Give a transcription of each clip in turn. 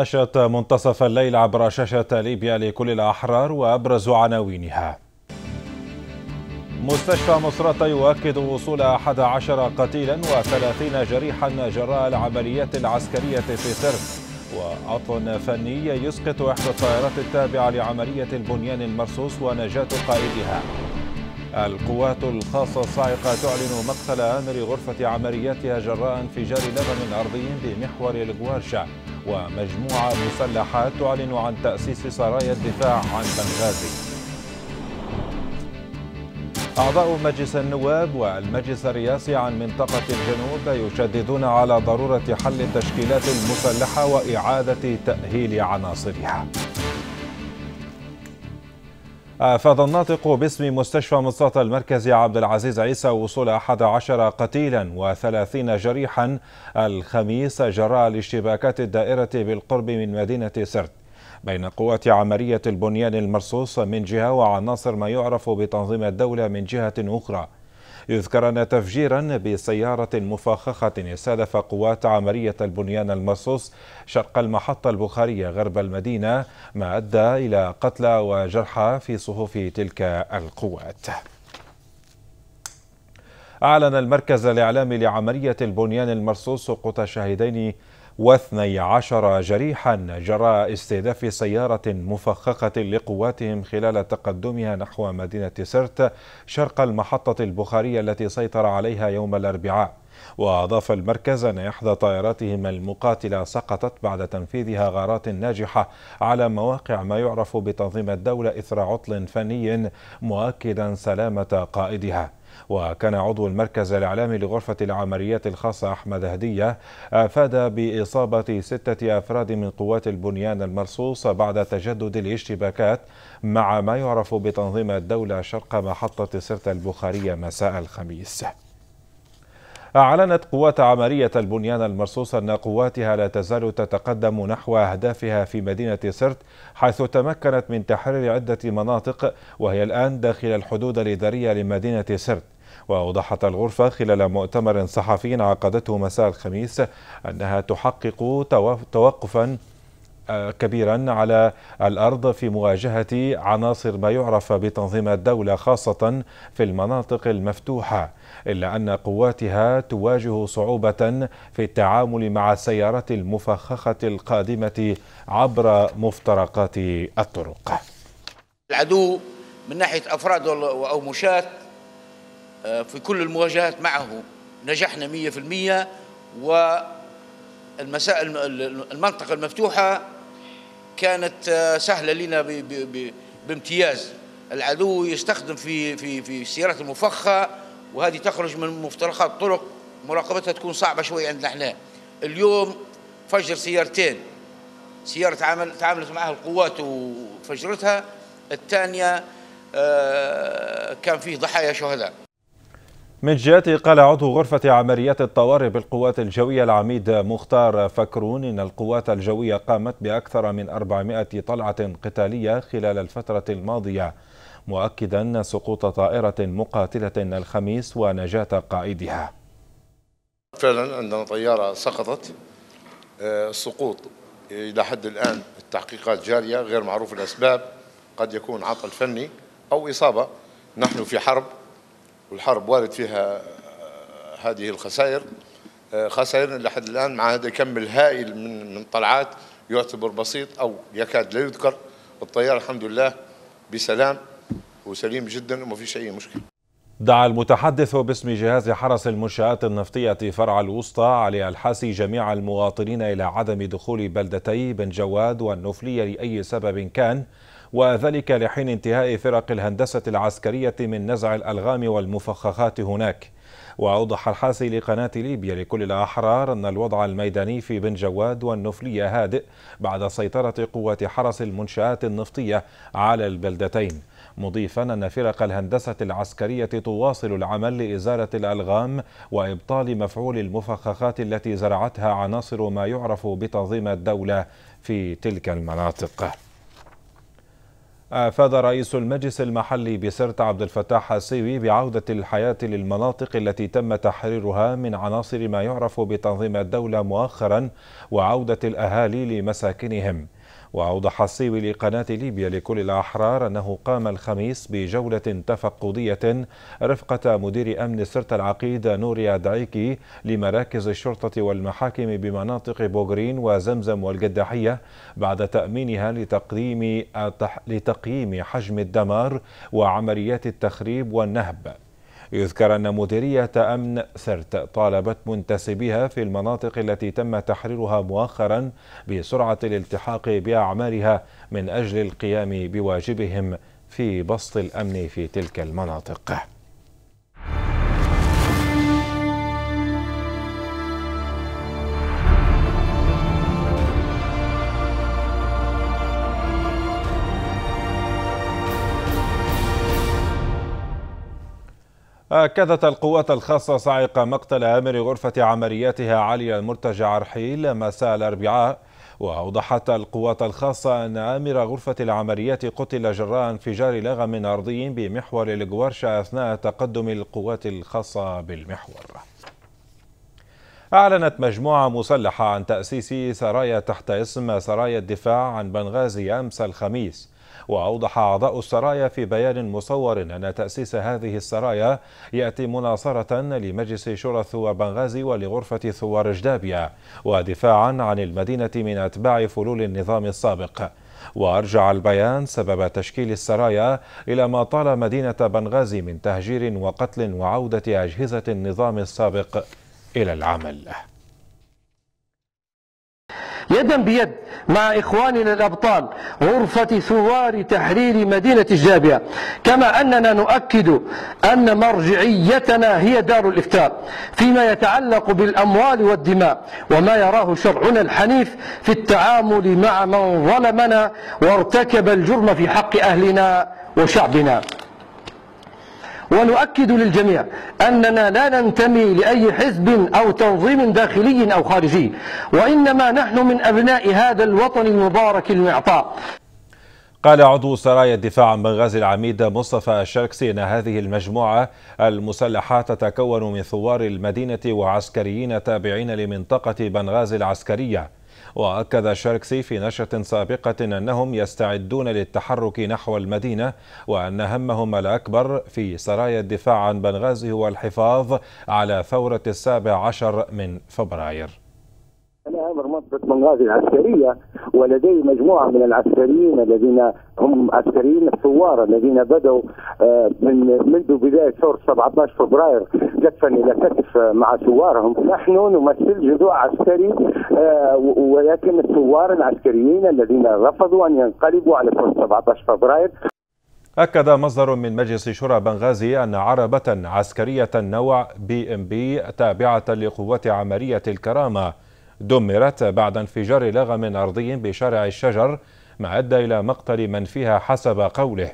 نشرت منتصف الليل عبر شاشة ليبيا لكل الأحرار وأبرز عناوينها مستشفى مصراتة يؤكد وصول 11 قتيلا و30 جريحا جراء العمليات العسكرية في سرت وعطل فني يسقط إحدى الطائرات التابعة لعملية البنيان المرصوص ونجاة قائدها القوات الخاصة الصاعقة تعلن مقتل آمر غرفة عملياتها جراء انفجار لبن أرضي بمحور الغوارشة ومجموعة مسلحة تعلن عن تأسيس سرايا الدفاع عن بنغازي أعضاء مجلس النواب والمجلس الرئاسي عن منطقة الجنوب يشددون على ضرورة حل التشكيلات المسلحة وإعادة تأهيل عناصرها أفاد آه، الناطق باسم مستشفى مصاط المركزي عبد العزيز عيسى وصول 11 قتيلا و30 جريحا الخميس جراء الاشتباكات الدائرة بالقرب من مدينة سرت بين قوات عملية البنيان المرصوص من جهة وعناصر ما يعرف بتنظيم الدولة من جهة أخرى يذكر أن تفجيرا بسيارة مفخخة استهدف قوات عملية البنيان المرصوص شرق المحطة البخارية غرب المدينة ما أدى إلى قتلى وجرحى في صفوف تلك القوات أعلن المركز الإعلامي لعملية البنيان المرصوص سقوط شهيدين واثني عشر جريحا جرى استهداف سيارة مفخخة لقواتهم خلال تقدمها نحو مدينة سرت شرق المحطة البخارية التي سيطر عليها يوم الأربعاء وأضاف المركز أن إحدى طائراتهم المقاتلة سقطت بعد تنفيذها غارات ناجحة على مواقع ما يعرف بتنظيم الدولة إثر عطل فني مؤكدا سلامة قائدها وكان عضو المركز الإعلامي لغرفة العمليات الخاصة أحمد هدية أفاد آه، بإصابة ستة أفراد من قوات البنيان المرصوص بعد تجدد الاشتباكات مع ما يعرف بتنظيم الدولة شرق محطة سرت البخارية مساء الخميس أعلنت قوات عملية البنيان المرصوص أن قواتها لا تزال تتقدم نحو أهدافها في مدينة سرت حيث تمكنت من تحرير عدة مناطق وهي الآن داخل الحدود الإدارية لمدينة سرت وأوضحت الغرفة خلال مؤتمر صحفي عقدته مساء الخميس أنها تحقق توقفا آه، كبيرا على الأرض في مواجهة عناصر ما يعرف بتنظيم الدولة خاصة في المناطق المفتوحة إلا أن قواتها تواجه صعوبة في التعامل مع السيارات المفخخة القادمة عبر مفترقات الطرق العدو من ناحية أفراد أو مشاة آه، في كل المواجهات معه نجحنا 100% والمساء المنطقة المفتوحة كانت آه، سهلة لنا بامتياز العدو يستخدم في في في السيارات المفخخة وهذه تخرج من مفترقات الطرق مراقبتها تكون صعبة شوي عندنا احنا اليوم فجر سيارتين سيارة تعامل تعاملت معها القوات وفجرتها الثانية آه، كان فيه ضحايا شهداء من جهته قال عضو غرفة عمليات الطوارئ بالقوات الجوية العميد مختار فكرون إن القوات الجوية قامت بأكثر من 400 طلعة قتالية خلال الفترة الماضية مؤكدا سقوط طائرة مقاتلة الخميس ونجاة قائدها فعلا عندنا طيارة سقطت السقوط آه، إلى حد الآن التحقيقات جارية غير معروف الأسباب قد يكون عطل فني أو إصابة نحن في حرب والحرب وارد فيها آه، هذه الخسائر آه، خسائر لحد الآن مع هذا الكم الهائل من من طلعات يعتبر بسيط أو يكاد لا يذكر الطيار الحمد لله بسلام وسليم جدا وما فيش اي مشكله دعا المتحدث باسم جهاز حرس المنشآت النفطية فرع الوسطى علي الحاسي جميع المواطنين إلى عدم دخول بلدتي بن جواد والنفلية لأي سبب كان وذلك لحين انتهاء فرق الهندسة العسكرية من نزع الألغام والمفخخات هناك وأوضح الحاسي لقناة ليبيا لكل الأحرار أن الوضع الميداني في بن جواد والنفلية هادئ بعد سيطرة قوات حرس المنشآت النفطية على البلدتين مضيفا أن فرق الهندسة العسكرية تواصل العمل لإزالة الألغام وإبطال مفعول المفخخات التي زرعتها عناصر ما يعرف بتنظيم الدولة في تلك المناطق أفاد رئيس المجلس المحلي بسرت عبد الفتاح السيوي بعودة الحياة للمناطق التي تم تحريرها من عناصر ما يعرف بتنظيم الدولة مؤخرا وعودة الأهالي لمساكنهم وأوضح السيوي لقناة ليبيا لكل الأحرار أنه قام الخميس بجولة تفقدية رفقة مدير أمن سرت العقيد نوريا دعيكي لمراكز الشرطة والمحاكم بمناطق بوغرين وزمزم والقداحية بعد تأمينها لتقديم لتقييم حجم الدمار وعمليات التخريب والنهب يذكر أن مديرية أمن سرت طالبت منتسبيها في المناطق التي تم تحريرها مؤخرا بسرعة الالتحاق بأعمالها من أجل القيام بواجبهم في بسط الأمن في تلك المناطق أكدت القوات الخاصة صعق مقتل آمر غرفة عملياتها علي المرتجع رحيل مساء الأربعاء وأوضحت القوات الخاصة أن آمر غرفة العمليات قتل جراء انفجار لغم أرضي بمحور الجوارشة أثناء تقدم القوات الخاصة بالمحور أعلنت مجموعة مسلحة عن تأسيس سرايا تحت اسم سرايا الدفاع عن بنغازي أمس الخميس وأوضح أعضاء السرايا في بيان مصور أن تأسيس هذه السرايا يأتي مناصرة لمجلس شورى ثوار بنغازي ولغرفة ثوار جدابية ودفاعا عن المدينة من أتباع فلول النظام السابق وأرجع البيان سبب تشكيل السرايا إلى ما طال مدينة بنغازي من تهجير وقتل وعودة أجهزة النظام السابق إلى العمل يدا بيد مع إخواننا الأبطال غرفة ثوار تحرير مدينة الجابية كما أننا نؤكد أن مرجعيتنا هي دار الإفتاء فيما يتعلق بالأموال والدماء وما يراه شرعنا الحنيف في التعامل مع من ظلمنا وارتكب الجرم في حق أهلنا وشعبنا ونؤكد للجميع أننا لا ننتمي لأي حزب أو تنظيم داخلي أو خارجي وإنما نحن من أبناء هذا الوطن المبارك المعطاء قال عضو سرايا الدفاع عن بنغازي العميد مصطفى الشركسي أن هذه المجموعة المسلحة تتكون من ثوار المدينة وعسكريين تابعين لمنطقة بنغازي العسكرية وأكد الشركسي في نشرة سابقة أنهم يستعدون للتحرك نحو المدينة وأن همهم الأكبر في سرايا الدفاع عن بنغازي هو الحفاظ على ثورة السابع عشر من فبراير ضد منغازي العسكريه ولديه مجموعه من العسكريين الذين هم عسكريين الثوار الذين بدوا آه، من منذ بدايه ثوره 17 فبراير كتفا الى كتف آه، مع ثوارهم نحن نمثل جذوع عسكري آه، ولكن الثوار العسكريين الذين رفضوا ان ينقلبوا على ثوره 17 فبراير أكد مصدر من مجلس شورى بنغازي أن عربة عسكرية النوع بي ام بي تابعة لقوات عملية الكرامة دمرت بعد انفجار لغم أرضي بشارع الشجر ما أدى إلى مقتل من فيها حسب قوله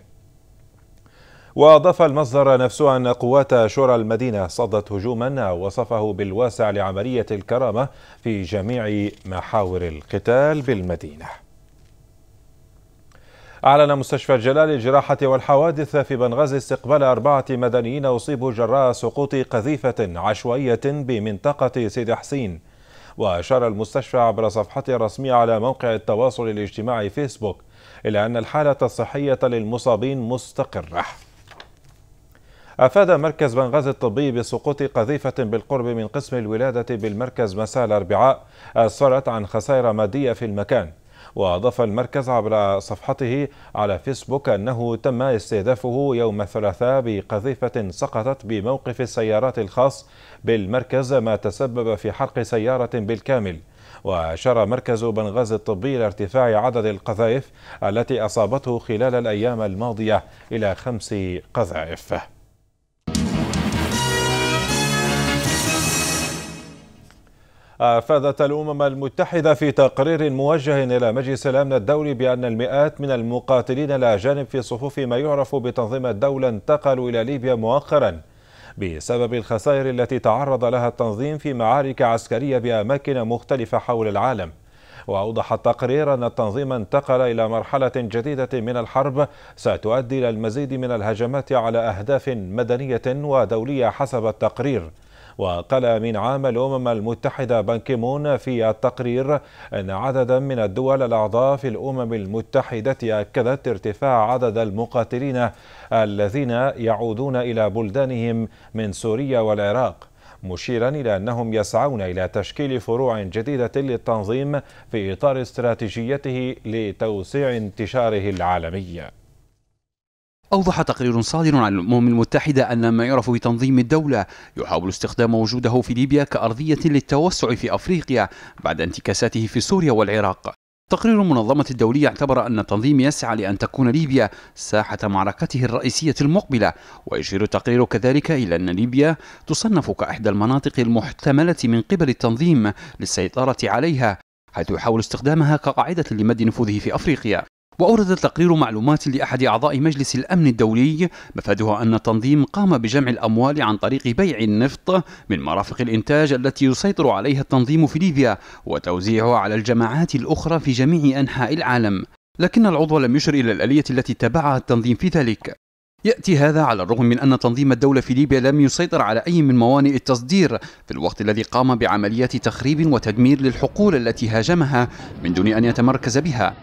وأضاف المصدر نفسه أن قوات شورى المدينة صدت هجوما وصفه بالواسع لعملية الكرامة في جميع محاور القتال بالمدينة أعلن مستشفى الجلال الجراحة والحوادث في بنغازي استقبال أربعة مدنيين أصيبوا جراء سقوط قذيفة عشوائية بمنطقة سيد حسين وأشار المستشفى عبر صفحته الرسمية على موقع التواصل الاجتماعي فيسبوك إلى أن الحالة الصحية للمصابين مستقرة أفاد مركز بنغازي الطبي بسقوط قذيفة بالقرب من قسم الولادة بالمركز مساء الأربعاء أسفرت عن خسائر مادية في المكان وأضاف المركز عبر صفحته على فيسبوك أنه تم استهدافه يوم الثلاثاء بقذيفة سقطت بموقف السيارات الخاص بالمركز ما تسبب في حرق سيارة بالكامل وأشار مركز بنغازي الطبي إلى ارتفاع عدد القذائف التي أصابته خلال الأيام الماضية إلى خمس قذائف أفادت آه، الأمم المتحدة في تقرير موجه إلى مجلس الأمن الدولي بأن المئات من المقاتلين الأجانب في صفوف ما يعرف بتنظيم الدولة انتقلوا إلى ليبيا مؤخرا بسبب الخسائر التي تعرض لها التنظيم في معارك عسكرية بأماكن مختلفة حول العالم وأوضح التقرير أن التنظيم انتقل إلى مرحلة جديدة من الحرب ستؤدي إلى المزيد من الهجمات على أهداف مدنية ودولية حسب التقرير وقال من عام الأمم المتحدة بانكيمون في التقرير أن عددا من الدول الأعضاء في الأمم المتحدة أكدت ارتفاع عدد المقاتلين الذين يعودون إلى بلدانهم من سوريا والعراق مشيرا إلى أنهم يسعون إلى تشكيل فروع جديدة للتنظيم في إطار استراتيجيته لتوسيع انتشاره العالمي أوضح تقرير صادر عن الأمم المتحدة أن ما يعرف بتنظيم الدولة يحاول استخدام وجوده في ليبيا كأرضية للتوسع في أفريقيا بعد انتكاساته في سوريا والعراق تقرير المنظمة الدولية اعتبر أن التنظيم يسعى لأن تكون ليبيا ساحة معركته الرئيسية المقبلة ويشير التقرير كذلك إلى أن ليبيا تصنف كأحدى المناطق المحتملة من قبل التنظيم للسيطرة عليها حيث يحاول استخدامها كقاعدة لمد نفوذه في أفريقيا وأورد التقرير معلومات لأحد أعضاء مجلس الأمن الدولي مفادها أن التنظيم قام بجمع الأموال عن طريق بيع النفط من مرافق الإنتاج التي يسيطر عليها التنظيم في ليبيا وتوزيعها على الجماعات الأخرى في جميع أنحاء العالم لكن العضو لم يشر إلى الآلية التي اتبعها التنظيم في ذلك يأتي هذا على الرغم من أن تنظيم الدولة في ليبيا لم يسيطر على أي من موانئ التصدير في الوقت الذي قام بعمليات تخريب وتدمير للحقول التي هاجمها من دون أن يتمركز بها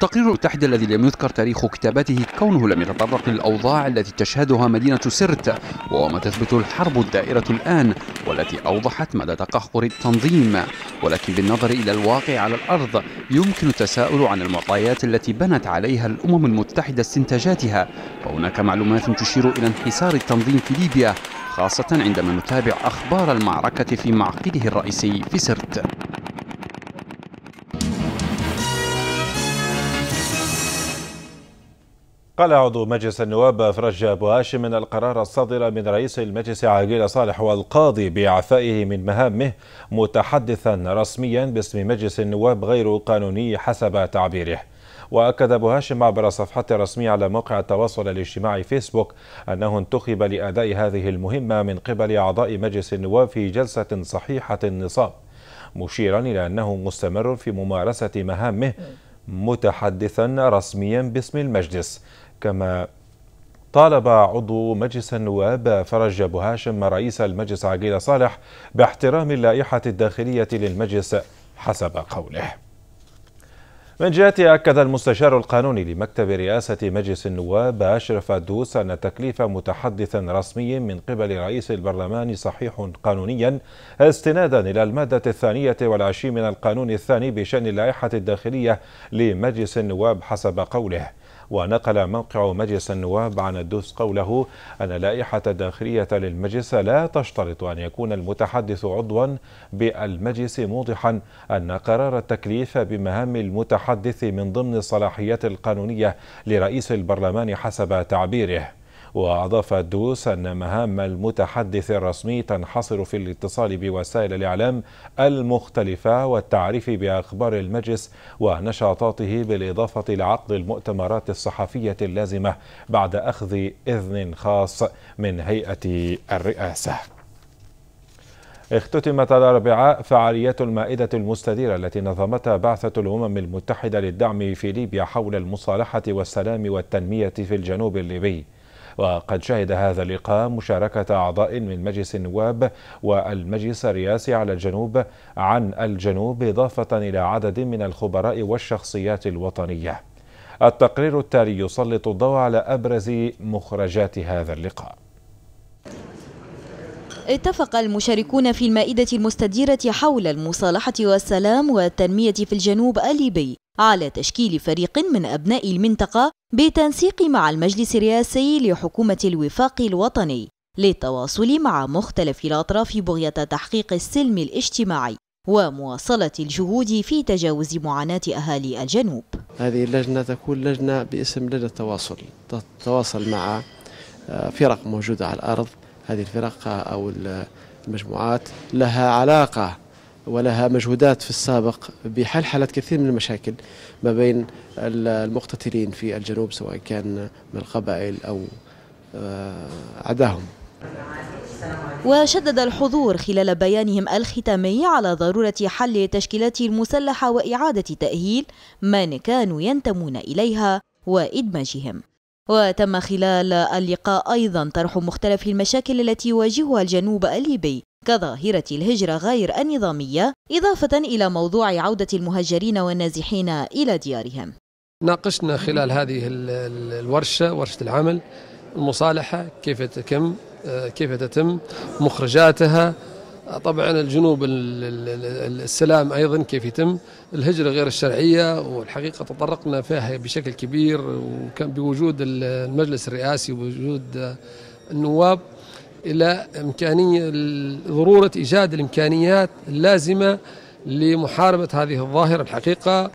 تقرير التحدي الذي لم يذكر تاريخ كتابته كونه لم يتطرق للأوضاع التي تشهدها مدينة سرت وما تثبت الحرب الدائرة الآن والتي أوضحت مدى تقهقر التنظيم ولكن بالنظر إلى الواقع على الأرض يمكن التساؤل عن المعطيات التي بنت عليها الأمم المتحدة استنتاجاتها فهناك معلومات تشير إلى انحسار التنظيم في ليبيا خاصة عندما نتابع أخبار المعركة في معقله الرئيسي في سرت قال عضو مجلس النواب فرج أبو هاشم ان القرار الصادر من رئيس المجلس عقيل صالح والقاضي بإعفائه من مهامه متحدثا رسميا باسم مجلس النواب غير قانوني حسب تعبيره وأكد أبو هاشم عبر صفحته الرسمية على موقع التواصل الاجتماعي فيسبوك أنه انتخب لأداء هذه المهمة من قبل أعضاء مجلس النواب في جلسة صحيحة النصاب مشيرا إلى أنه مستمر في ممارسة مهامه متحدثا رسميا باسم المجلس كما طالب عضو مجلس النواب فرج أبو هاشم رئيس المجلس عقيل صالح باحترام اللائحة الداخلية للمجلس حسب قوله من جهته أكد المستشار القانوني لمكتب رئاسة مجلس النواب أشرف الدوس أن تكليف متحدث رسمي من قبل رئيس البرلمان صحيح قانونيا استنادا إلى المادة الثانية والعشرين من القانون الثاني بشأن اللائحة الداخلية لمجلس النواب حسب قوله ونقل موقع مجلس النواب عن الدوس قوله أن لائحة داخلية للمجلس لا تشترط أن يكون المتحدث عضوا بالمجلس موضحا أن قرار التكليف بمهام المتحدث من ضمن الصلاحيات القانونية لرئيس البرلمان حسب تعبيره وأضاف الدوس أن مهام المتحدث الرسمي تنحصر في الاتصال بوسائل الإعلام المختلفة والتعريف بأخبار المجلس ونشاطاته بالإضافة لعقد المؤتمرات الصحفية اللازمة بعد أخذ إذن خاص من هيئة الرئاسة اختتمت الأربعاء فعاليات المائدة المستديرة التي نظمتها بعثة الأمم المتحدة للدعم في ليبيا حول المصالحة والسلام والتنمية في الجنوب الليبي وقد شهد هذا اللقاء مشاركة أعضاء من مجلس النواب والمجلس الرئاسي على الجنوب عن الجنوب إضافة إلى عدد من الخبراء والشخصيات الوطنية التقرير التالي يسلط الضوء على أبرز مخرجات هذا اللقاء اتفق المشاركون في المائدة المستديرة حول المصالحة والسلام والتنمية في الجنوب الليبي على تشكيل فريق من أبناء المنطقة بالتنسيق مع المجلس الرئاسي لحكومة الوفاق الوطني للتواصل مع مختلف الأطراف بغية تحقيق السلم الاجتماعي ومواصلة الجهود في تجاوز معاناة أهالي الجنوب هذه اللجنة تكون لجنة باسم لجنة التواصل تتواصل مع آه، فرق موجودة على الأرض هذه الفرق آه، أو المجموعات لها علاقة ولها مجهودات في السابق بحل كثير من المشاكل ما بين المقتتلين في الجنوب سواء كان من القبائل أو آه، عداهم وشدد الحضور خلال بيانهم الختامي على ضرورة حل التشكيلات المسلحة وإعادة تأهيل من كانوا ينتمون إليها وإدماجهم وتم خلال اللقاء أيضا طرح مختلف المشاكل التي يواجهها الجنوب الليبي كظاهرة الهجرة غير النظامية إضافة إلى موضوع عودة المهجرين والنازحين إلى ديارهم ناقشنا خلال هذه الورشة ورشة العمل المصالحة كيف تتم آه، كيف تتم مخرجاتها طبعا الجنوب السلام ايضا كيف يتم الهجره غير الشرعيه والحقيقه تطرقنا فيها بشكل كبير وكان بوجود المجلس الرئاسي وبوجود النواب إلى إمكانية ضرورة إيجاد الإمكانيات اللازمة لمحاربة هذه الظاهرة الحقيقة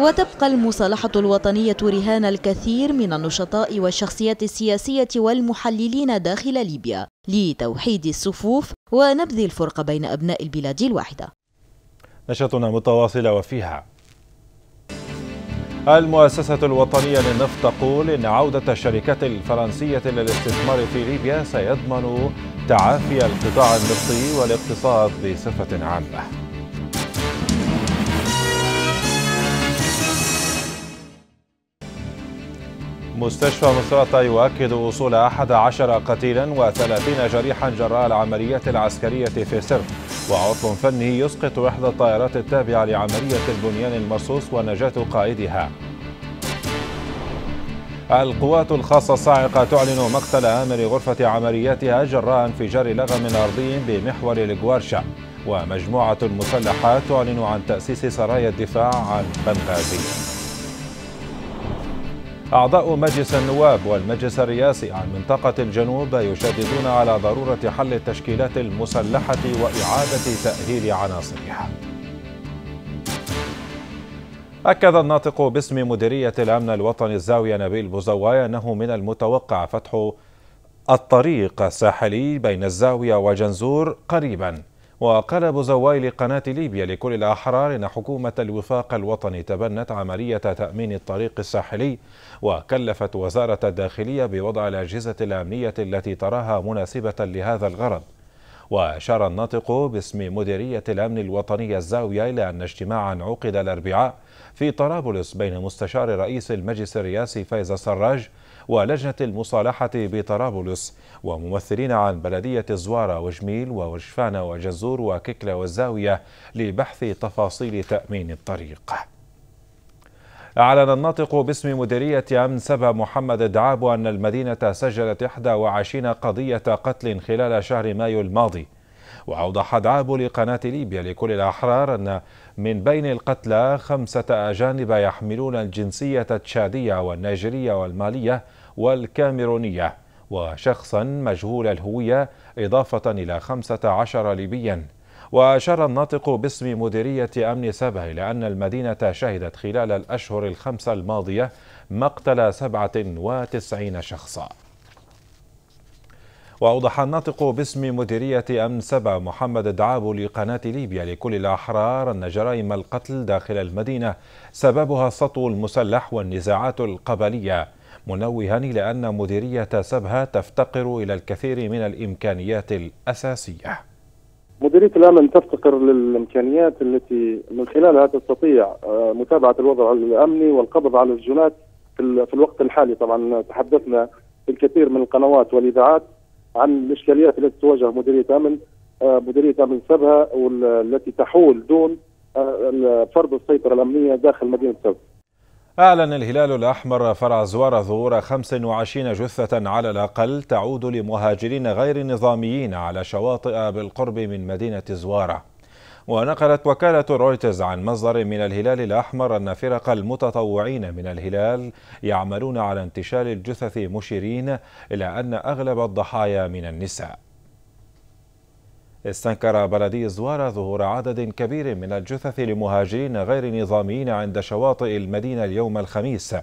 وتبقى المصالحة الوطنية رهان الكثير من النشطاء والشخصيات السياسية والمحللين داخل ليبيا لتوحيد الصفوف ونبذ الفرق بين أبناء البلاد الواحدة نشرتنا متواصلة وفيها المؤسسة الوطنية للنفط تقول إن عودة الشركات الفرنسية للاستثمار في ليبيا سيضمن تعافي القطاع النفطي والاقتصاد بصفة عامة مستشفى مصراتة يؤكد وصول 11 قتيلا و30 جريحا جراء العمليات العسكرية في سرت وعطل فني يسقط إحدى الطائرات التابعة لعملية البنيان المرصوص ونجاة قائدها القوات الخاصة الصاعقة تعلن مقتل آمر غرفة عملياتها جراء انفجار لغم أرضي بمحور الجوارشا ومجموعة المسلحات تعلن عن تأسيس سرايا الدفاع عن بنغازي أعضاء مجلس النواب والمجلس الرئاسي عن منطقة الجنوب يشددون على ضرورة حل التشكيلات المسلحة وإعادة تأهيل عناصرها أكد الناطق باسم مديرية الأمن الوطني الزاوية نبيل بوزواي أنه من المتوقع فتح الطريق الساحلي بين الزاوية وجنزور قريباً وقال بوزواي لقناة ليبيا لكل الأحرار إن حكومة الوفاق الوطني تبنت عملية تأمين الطريق الساحلي وكلفت وزارة الداخلية بوضع الأجهزة الأمنية التي تراها مناسبة لهذا الغرض وأشار الناطق باسم مديرية الأمن الوطني الزاوية إلى أن اجتماعا عقد الأربعاء في طرابلس بين مستشار رئيس المجلس الرئاسي فايز السراج ولجنة المصالحة بطرابلس وممثلين عن بلدية الزوارة وجميل ووجفانة وجزور وككلة والزاوية لبحث تفاصيل تأمين الطريق أعلن الناطق باسم مديرية أمن سبا محمد الدعاب أن المدينة سجلت 21 قضية قتل خلال شهر مايو الماضي وأوضح دعابو لقناة ليبيا لكل الأحرار أن من بين القتلى خمسة أجانب يحملون الجنسية التشادية والنيجيرية والمالية والكاميرونية وشخصا مجهول الهوية إضافة إلى خمسة عشر ليبيا وأشار الناطق باسم مديرية أمن سبأ إلى أن المدينة شهدت خلال الأشهر الخمسة الماضية مقتل 97 شخصاً وأوضح الناطق باسم مديرية أمن سبع محمد الدعاب لقناة ليبيا لكل الأحرار أن جرائم القتل داخل المدينة سببها السطو المسلح والنزاعات القبلية منوها إلى أن مديرية سبها تفتقر إلى الكثير من الإمكانيات الأساسية مديرية الأمن تفتقر للإمكانيات التي من خلالها تستطيع آه، متابعة الوضع الأمني والقبض على الجنات في الوقت الحالي طبعا تحدثنا الكثير من القنوات والإذاعات عن الاشكاليات التي تواجه مديريه امن آه، مديريه امن سبها والتي تحول دون آه، فرض السيطره الامنيه داخل مدينه سبها. أعلن الهلال الأحمر فرع زوار ظهور 25 جثة على الأقل تعود لمهاجرين غير نظاميين على شواطئ بالقرب من مدينة زوارة ونقلت وكالة رويترز عن مصدر من الهلال الأحمر أن فرق المتطوعين من الهلال يعملون على انتشال الجثث مشيرين إلى أن أغلب الضحايا من النساء استنكر بلدي زوارة ظهور عدد كبير من الجثث لمهاجرين غير نظاميين عند شواطئ المدينة اليوم الخميس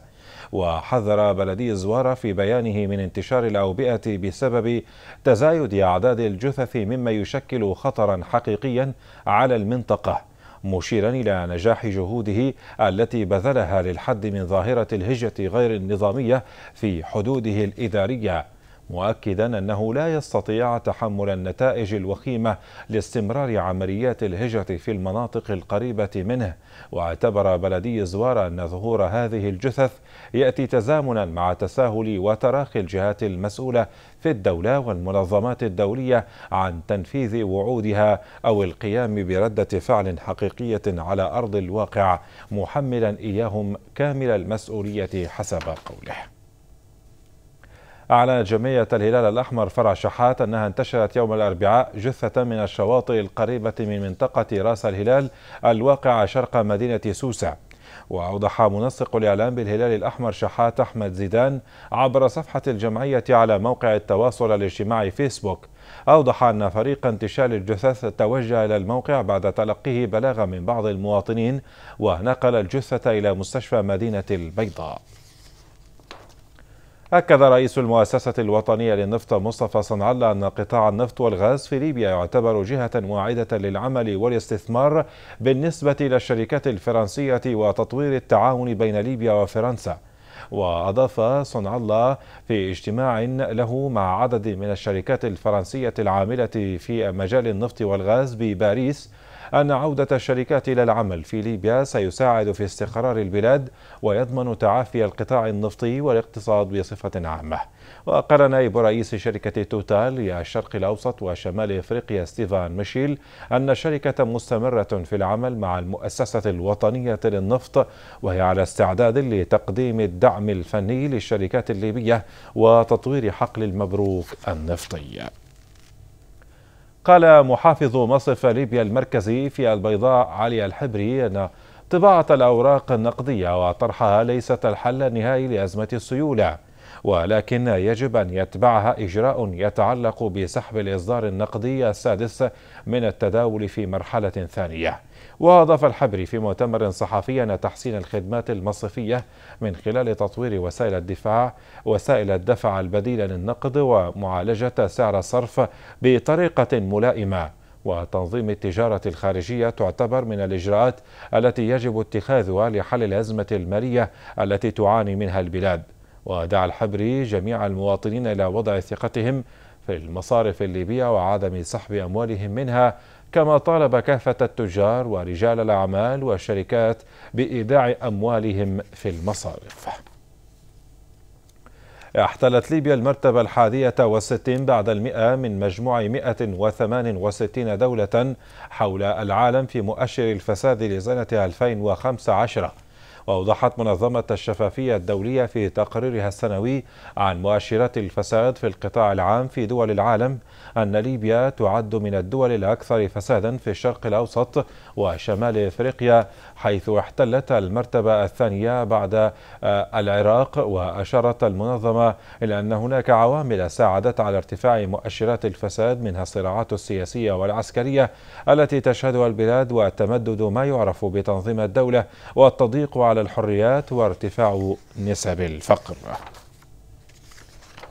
وحذر بلدي زوارة في بيانه من انتشار الأوبئة بسبب تزايد أعداد الجثث مما يشكل خطرا حقيقيا على المنطقة مشيرا إلى نجاح جهوده التي بذلها للحد من ظاهرة الهجة غير النظامية في حدوده الإدارية مؤكدا أنه لا يستطيع تحمل النتائج الوخيمة لاستمرار عمليات الهجرة في المناطق القريبة منه واعتبر بلدي زوار أن ظهور هذه الجثث يأتي تزامنا مع تساهل وتراخي الجهات المسؤولة في الدولة والمنظمات الدولية عن تنفيذ وعودها أو القيام بردة فعل حقيقية على أرض الواقع محملا إياهم كامل المسؤولية حسب قوله أعلنت جمعية الهلال الأحمر فرع شحات أنها انتشرت يوم الأربعاء جثة من الشواطئ القريبة من منطقة راس الهلال الواقعة شرق مدينة سوسة وأوضح منسق الإعلام بالهلال الأحمر شحات أحمد زيدان عبر صفحة الجمعية على موقع التواصل الاجتماعي فيسبوك أوضح أن فريق انتشال الجثث توجه إلى الموقع بعد تلقيه بلاغا من بعض المواطنين ونقل الجثة إلى مستشفى مدينة البيضاء أكد رئيس المؤسسة الوطنية للنفط مصطفى صنعلة أن قطاع النفط والغاز في ليبيا يعتبر جهة واعدة للعمل والاستثمار بالنسبة للشركات الفرنسية وتطوير التعاون بين ليبيا وفرنسا وأضاف صنع الله في اجتماع له مع عدد من الشركات الفرنسية العاملة في مجال النفط والغاز بباريس أن عودة الشركات إلى العمل في ليبيا سيساعد في استقرار البلاد ويضمن تعافي القطاع النفطي والاقتصاد بصفة عامة وقال نائب رئيس شركة توتال للشرق الأوسط وشمال إفريقيا ستيفان ميشيل أن الشركة مستمرة في العمل مع المؤسسة الوطنية للنفط وهي على استعداد لتقديم الدعم الفني للشركات الليبية وتطوير حقل المبروك النفطي قال محافظ مصرف ليبيا المركزي في البيضاء علي الحبري أن طباعة الأوراق النقدية وطرحها ليست الحل النهائي لأزمة السيولة ولكن يجب أن يتبعها إجراء يتعلق بسحب الإصدار النقدي السادس من التداول في مرحلة ثانية وأضاف الحبري في مؤتمر صحفي أن تحسين الخدمات المصرفية من خلال تطوير وسائل الدفاع وسائل الدفع البديلة للنقد ومعالجة سعر الصرف بطريقة ملائمة وتنظيم التجارة الخارجية تعتبر من الإجراءات التي يجب اتخاذها لحل الأزمة المالية التي تعاني منها البلاد ودعا الحبري جميع المواطنين إلى وضع ثقتهم في المصارف الليبية وعدم سحب أموالهم منها كما طالب كافة التجار ورجال الأعمال والشركات بإيداع أموالهم في المصارف احتلت ليبيا المرتبة الحادية والستين بعد المئة من مجموع 168 دولة حول العالم في مؤشر الفساد لسنة 2015 وأوضحت منظمة الشفافية الدولية في تقريرها السنوي عن مؤشرات الفساد في القطاع العام في دول العالم أن ليبيا تعد من الدول الأكثر فسادا في الشرق الأوسط وشمال إفريقيا حيث احتلت المرتبة الثانية بعد آه، العراق وأشارت المنظمة إلى أن هناك عوامل ساعدت على ارتفاع مؤشرات الفساد منها الصراعات السياسية والعسكرية التي تشهدها البلاد وتمدد ما يعرف بتنظيم الدولة والتضييق على الحريات وارتفاع نسب الفقر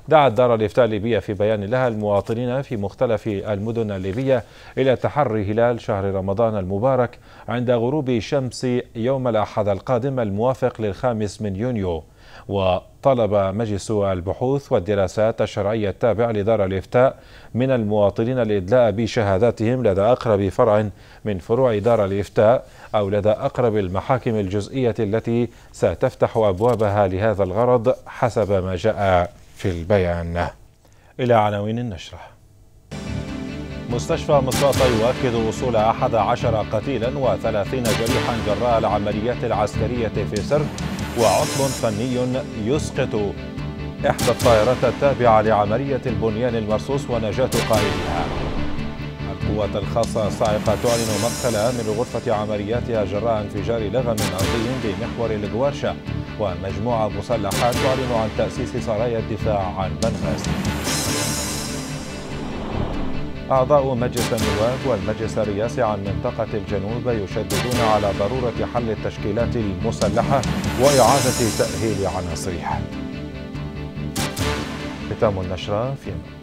دعت دار الافتاء الليبيه في بيان لها المواطنين في مختلف المدن الليبيه الى تحري هلال شهر رمضان المبارك عند غروب شمس يوم الاحد القادم الموافق للخامس من يونيو وطلب مجلس البحوث والدراسات الشرعية التابع لدار الإفتاء من المواطنين الإدلاء بشهاداتهم لدى أقرب فرع من فروع دار الإفتاء أو لدى أقرب المحاكم الجزئية التي ستفتح أبوابها لهذا الغرض حسب ما جاء في البيان إلى عناوين النشرة مستشفى مصراتة يؤكد وصول 11 قتيلا و30 جريحا جراء العمليات العسكرية في سرد وعطل فني يسقط إحدى الطائرات التابعة لعملية البنيان المرصوص ونجاة قائدها القوات الخاصة الصاعقة تعلن مقتل من غرفة عملياتها جراء انفجار لغم أرضي بمحور الجوارشة ومجموعة مسلحات تعلن عن تأسيس سرايا الدفاع عن بنغاز أعضاء مجلس النواب والمجلس الرئاسي عن منطقة الجنوب يشددون على ضرورة حل التشكيلات المسلحة وإعادة تأهيل عناصرها ختام النشرة في